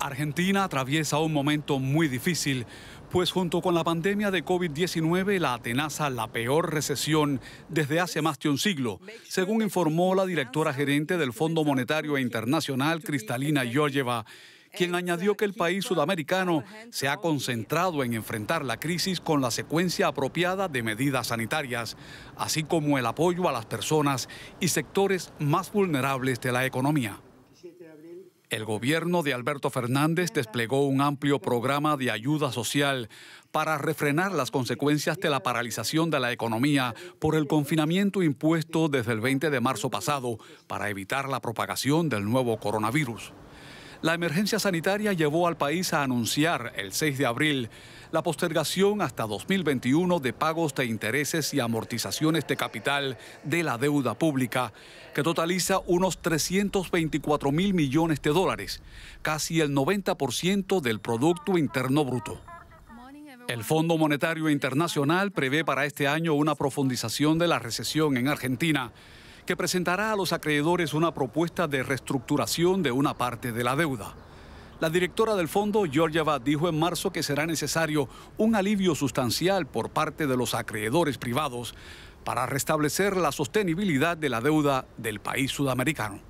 Argentina atraviesa un momento muy difícil, pues junto con la pandemia de COVID-19 la atenaza la peor recesión desde hace más de un siglo, según informó la directora gerente del Fondo Monetario Internacional, Cristalina Georgieva, quien añadió que el país sudamericano se ha concentrado en enfrentar la crisis con la secuencia apropiada de medidas sanitarias, así como el apoyo a las personas y sectores más vulnerables de la economía. El gobierno de Alberto Fernández desplegó un amplio programa de ayuda social para refrenar las consecuencias de la paralización de la economía por el confinamiento impuesto desde el 20 de marzo pasado para evitar la propagación del nuevo coronavirus la emergencia sanitaria llevó al país a anunciar el 6 de abril la postergación hasta 2021 de pagos de intereses y amortizaciones de capital de la deuda pública, que totaliza unos 324 mil millones de dólares, casi el 90% del Producto Interno Bruto. El Fondo Monetario Internacional prevé para este año una profundización de la recesión en Argentina que presentará a los acreedores una propuesta de reestructuración de una parte de la deuda. La directora del fondo, Georgieva, dijo en marzo que será necesario un alivio sustancial por parte de los acreedores privados para restablecer la sostenibilidad de la deuda del país sudamericano.